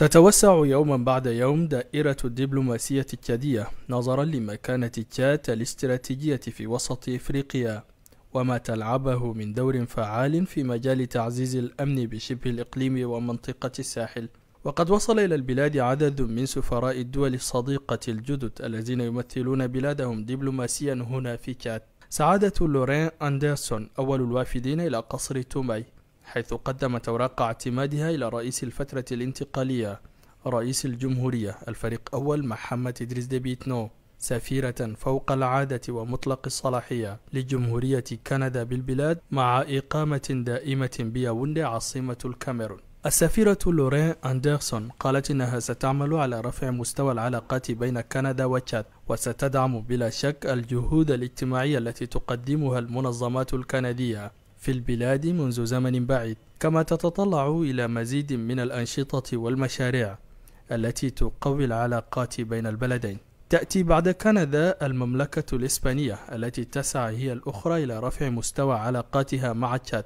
تتوسع يوما بعد يوم دائرة الدبلوماسية التشادية نظرا لمكانة تشاد الاستراتيجية في وسط افريقيا وما تلعبه من دور فعال في مجال تعزيز الامن بشبه الاقليم ومنطقة الساحل. وقد وصل إلى البلاد عدد من سفراء الدول الصديقة الجدد الذين يمثلون بلادهم دبلوماسيا هنا في تشاد. سعادة لورين أندرسون أول الوافدين إلى قصر توماي حيث قدمت أوراق اعتمادها إلى رئيس الفترة الانتقالية رئيس الجمهورية الفريق أول محمد إدريس ديبيتنو سفيرة فوق العادة ومطلق الصلاحية لجمهورية كندا بالبلاد مع إقامة دائمة بياوندي عاصمة الكاميرون السفيرة لورين أندرسون قالت إنها ستعمل على رفع مستوى العلاقات بين كندا وتشاد وستدعم بلا شك الجهود الاجتماعية التي تقدمها المنظمات الكندية في البلاد منذ زمن بعيد كما تتطلع إلى مزيد من الأنشطة والمشاريع التي تقوي العلاقات بين البلدين تأتي بعد كندا المملكة الإسبانية التي تسعى هي الأخرى إلى رفع مستوى علاقاتها مع تشاد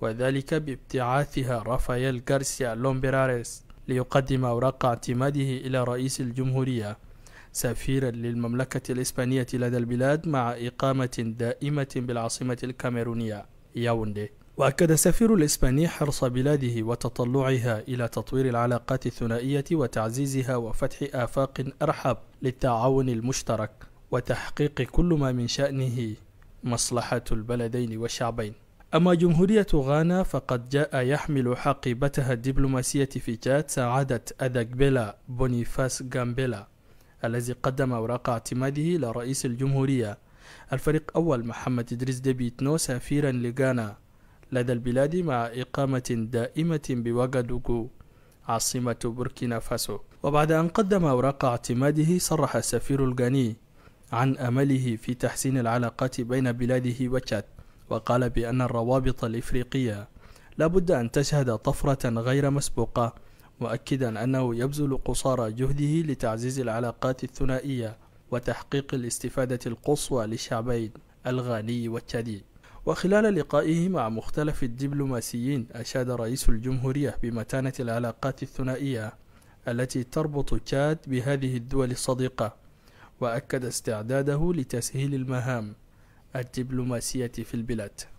وذلك بابتعاثها رافائيل غارسيا لومبراريس ليقدم أوراق اعتماده إلى رئيس الجمهورية سفيرا للمملكة الإسبانية لدى البلاد مع إقامة دائمة بالعاصمة الكاميرونية ياوندي وأكد السفير الإسباني حرص بلاده وتطلعها إلى تطوير العلاقات الثنائية وتعزيزها وفتح آفاق أرحب للتعاون المشترك وتحقيق كل ما من شأنه مصلحة البلدين والشعبين أما جمهورية غانا فقد جاء يحمل حقيبتها الدبلوماسية في جات سعادة أدكبيلا بونيفاس غامبيلا الذي قدم أوراق اعتماده لرئيس الجمهورية الفريق أول محمد إدريس ديبيتنو سفيرا لغانا لدى البلاد مع إقامة دائمة بواغادوغو عاصمة بوركينا فاسو وبعد أن قدم أوراق اعتماده صرح السفير الغاني عن أمله في تحسين العلاقات بين بلاده وتشاد وقال بأن الروابط الإفريقية لابد أن تشهد طفرة غير مسبوقة مؤكدا أنه يبذل قصارى جهده لتعزيز العلاقات الثنائية وتحقيق الاستفادة القصوى للشعبين الغاني والتشادي وخلال لقائه مع مختلف الدبلوماسيين أشاد رئيس الجمهورية بمتانة العلاقات الثنائية التي تربط تشاد بهذه الدول الصديقة وأكد استعداده لتسهيل المهام الدبلوماسية في البلاد